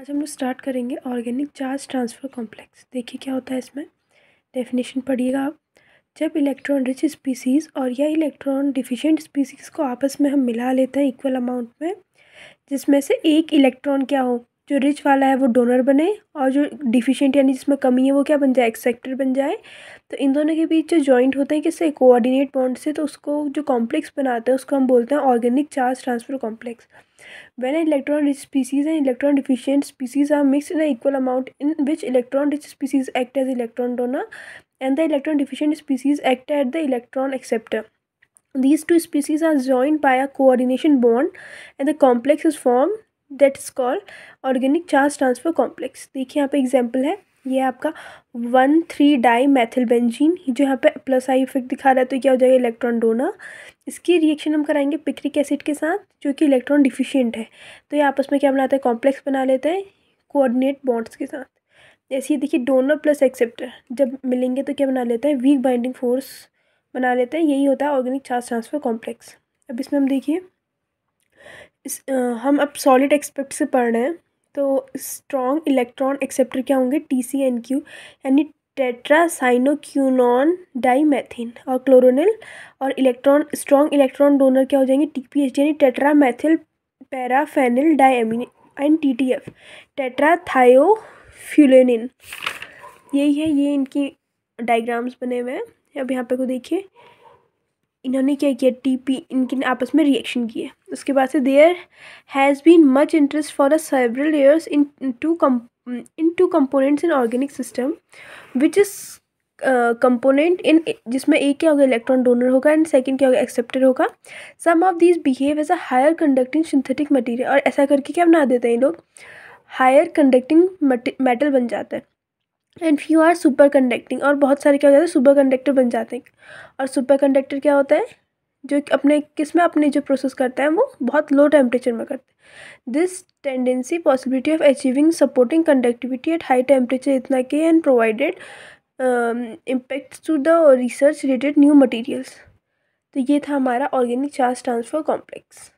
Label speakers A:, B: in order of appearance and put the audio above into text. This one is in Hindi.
A: आज हम लोग स्टार्ट करेंगे ऑर्गेनिक चार्ज ट्रांसफ़र कॉम्प्लेक्स देखिए क्या होता है इसमें डेफिनेशन पढ़िएगा आप जब इलेक्ट्रॉन रिच स्पीसीज़ और या इलेक्ट्रॉन डिफिशेंट स्पीसीज़ को आपस में हम मिला लेते हैं इक्वल अमाउंट में जिसमें से एक इलेक्ट्रॉन क्या हो जो रिच वाला है वो डोनर बने और जो डिफिशियंट यानी जिसमें कमी है वो क्या बन जाए एक्सेक्टर बन जाए तो इन दोनों के बीच जो जॉइंट होते हैं किससे कोऑर्डिनेट बॉन्ड से तो उसको जो कॉम्प्लेक्स बनाते हैं उसको हम बोलते हैं organic charge transfer complex when electron rich species and electron deficient species are mix in equal amount in which electron rich species act as electron donor and the electron deficient species act at the electron acceptor these two species are joint by a coordination bond and the complex is form that is called organic charge transfer complex देखिए यहाँ पे एग्जांपल है ये आपका one three di methyl benzene जो यहाँ पे प्लस आई इफेक्ट दिखा रहा है तो क्या हो जाएगा इलेक्ट्रॉन डोना इसकी रिएक्शन हम कराएंगे पिक्रिक एसिड के साथ जो कि इलेक्ट्रॉन डिफिशियंट है तो ये आपस में क्या बनाते हैं कॉम्प्लेक्स बना लेते हैं कोऑर्डिनेट बॉन्ड्स के साथ जैसे ये देखिए डोनर प्लस एक्सेप्टर जब मिलेंगे तो क्या बना लेते हैं वीक बाइंडिंग फोर्स बना लेते हैं यही होता है ऑर्गेनिक चार्ज ट्रांसफर कॉम्प्लेक्स अब इसमें हम देखिए इस हम अब सॉलिड एक्सपेक्ट से पढ़ रहे हैं तो स्ट्रॉन्ग इलेक्ट्रॉन एक्सेप्टर क्या होंगे टी सी एन क्यू यानी टेट्रा डाई मैथिन और क्लोरोनिल और इलेक्ट्रॉन स्ट्रॉन्ग इलेक्ट्रॉन डोनर क्या हो जाएंगे टी पी एच डी यानी methyl paraphenyl diamine and T T F tetrathiafulvalene यही है ये इनकी डायग्राम्स बने हुए हैं अब यहाँ पे को देखिए इन्होंने क्या किया टी पी इनके आपस में रिएक्शन किए उसके बाद से there has been much interest for a several years in two come in two components in organic system which is component in जिसमें एक क्या होगा इलेक्ट्रॉन डोनर होगा एंड सेकंड क्या होगा एक्सेप्टर होगा some of this behave as a higher conducting synthetic material और ऐसा करके क्या बना देते हैं ये लोग हायर कंडक्टिंग मेटल बन जाता है and few are super conducting और बहुत सारे क्या हो जाते हैं सुपर कंडक्टर बन जाते हैं और सुपर कंडक्टर क्या होता है जो अपने किस में अपने जो प्रोसेस करता है वो बहुत लो टेम्परेचर में करते हैं this tendency possibility of achieving supporting conductivity at high temperature इतना के and provided impact to the research related new materials तो ये था हमारा ऑर्गेनिक चार्ज ट्रांसफर कॉम्प्लेक्स